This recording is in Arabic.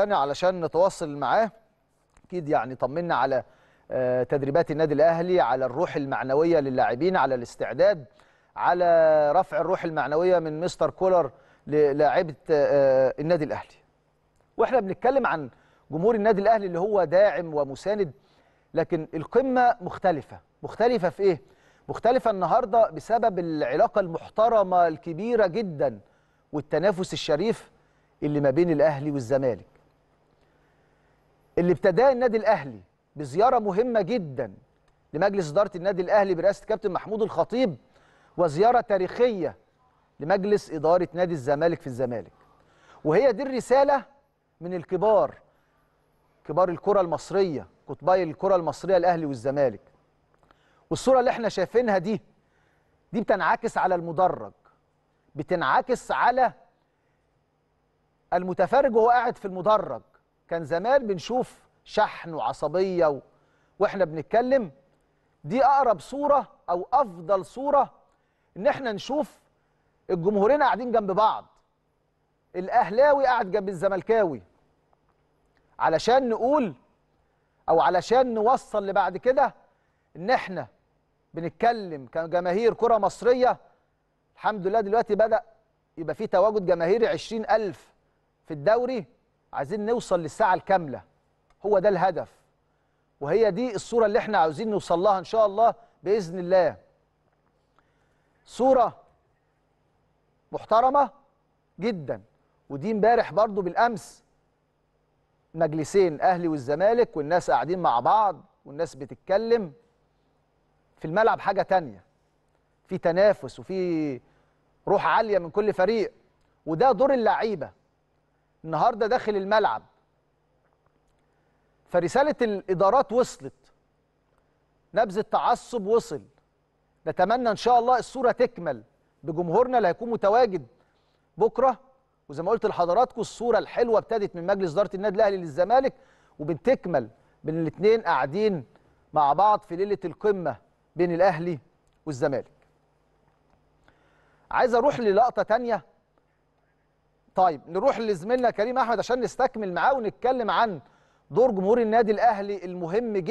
ثاني علشان نتواصل معاه اكيد يعني طمنا على آه، تدريبات النادي الاهلي على الروح المعنويه للاعبين على الاستعداد على رفع الروح المعنويه من مستر كولر للاعيبه آه، النادي الاهلي واحنا بنتكلم عن جمهور النادي الاهلي اللي هو داعم ومساند لكن القمه مختلفه مختلفه في ايه مختلفه النهارده بسبب العلاقه المحترمه الكبيره جدا والتنافس الشريف اللي ما بين الاهلي والزمالك اللي ابتداه النادي الاهلي بزياره مهمه جدا لمجلس اداره النادي الاهلي برئاسه كابتن محمود الخطيب وزياره تاريخيه لمجلس اداره نادي الزمالك في الزمالك وهي دي الرساله من الكبار كبار الكره المصريه قطبي الكره المصريه الاهلي والزمالك والصوره اللي احنا شايفينها دي دي بتنعكس على المدرج بتنعكس على المتفرج وهو قاعد في المدرج كان زمان بنشوف شحن وعصبيه و... واحنا بنتكلم دي اقرب صوره او افضل صوره ان احنا نشوف الجمهورين قاعدين جنب بعض الاهلاوي قاعد جنب الزملكاوي علشان نقول او علشان نوصل لبعد كده ان احنا بنتكلم كجماهير كره مصريه الحمد لله دلوقتي بدا يبقى في تواجد جماهيري 20000 في الدوري عايزين نوصل للساعه الكامله هو ده الهدف وهي دي الصوره اللي احنا عايزين نوصل لها ان شاء الله باذن الله صوره محترمه جدا ودي امبارح برضو بالامس مجلسين اهلي والزمالك والناس قاعدين مع بعض والناس بتتكلم في الملعب حاجه تانية في تنافس وفي روح عاليه من كل فريق وده دور اللعيبه النهارده داخل الملعب فرساله الادارات وصلت نبذ التعصب وصل نتمنى ان شاء الله الصوره تكمل بجمهورنا اللي هيكون متواجد بكره وزي ما قلت لحضراتكم الصوره الحلوه ابتدت من مجلس اداره النادي الاهلي للزمالك وبتكمل بين الاثنين قاعدين مع بعض في ليله القمه بين الاهلي والزمالك عايز اروح للقطه ثانيه طيب نروح لزميلنا كريم احمد عشان نستكمل معاه ونتكلم عن دور جمهور النادي الاهلي المهم جدا